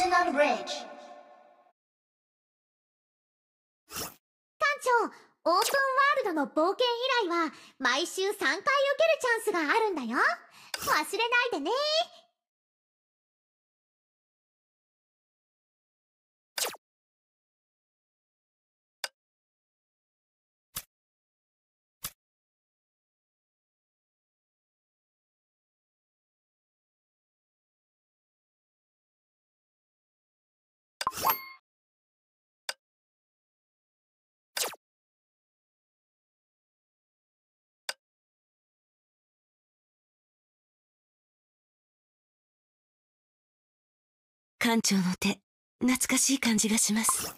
チョ長、オープンワールドの冒険依頼は毎週3回受けるチャンスがあるんだよ忘れないでね館長の手懐かしい感じがします